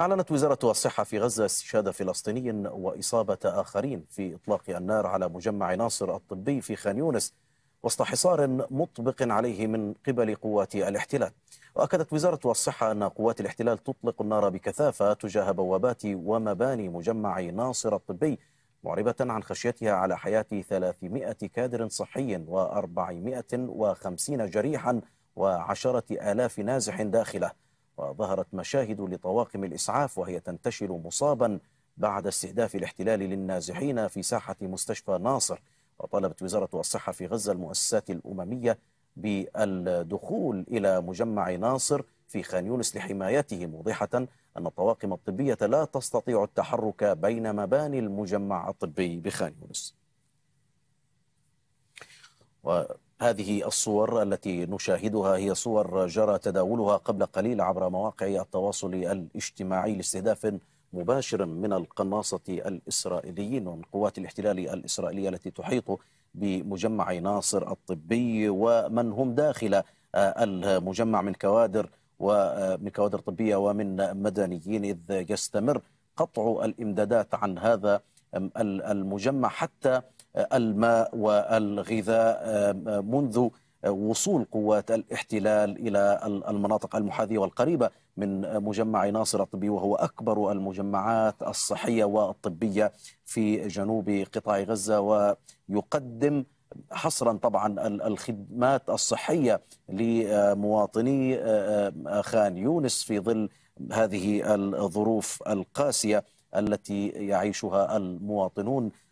أعلنت وزارة الصحة في غزة استشهاد فلسطيني وإصابة آخرين في إطلاق النار على مجمع ناصر الطبي في خان يونس وسط حصار مطبق عليه من قبل قوات الاحتلال وأكدت وزارة الصحة أن قوات الاحتلال تطلق النار بكثافة تجاه بوابات ومباني مجمع ناصر الطبي معربة عن خشيتها على حياة 300 كادر صحي و450 جريحا وعشرة آلاف نازح داخله وظهرت مشاهد لطواقم الإسعاف وهي تنتشل مصابا بعد استهداف الاحتلال للنازحين في ساحة مستشفى ناصر وطلبت وزارة الصحة في غزة المؤسسات الأممية بالدخول إلى مجمع ناصر في خان يونس لحمايته موضحة أن الطواقم الطبية لا تستطيع التحرك بين مباني المجمع الطبي بخان يونس هذه الصور التي نشاهدها هي صور جرى تداولها قبل قليل عبر مواقع التواصل الاجتماعي لاستهداف مباشر من القناصة الإسرائيليين ومن قوات الاحتلال الإسرائيلية التي تحيط بمجمع ناصر الطبي ومن هم داخل المجمع من كوادر ومن كوادر طبية ومن مدنيين إذ يستمر قطع الإمدادات عن هذا المجمع حتى الماء والغذاء آه، منذ وصول قوات الاحتلال إلى المناطق المحاذية والقريبة من مجمع ناصر الطبي وهو أكبر المجمعات الصحية والطبية في جنوب قطاع غزة ويقدم حصرا طبعا الخدمات الصحية لمواطني آه، آه، خان يونس في ظل هذه الظروف القاسية التي يعيشها المواطنون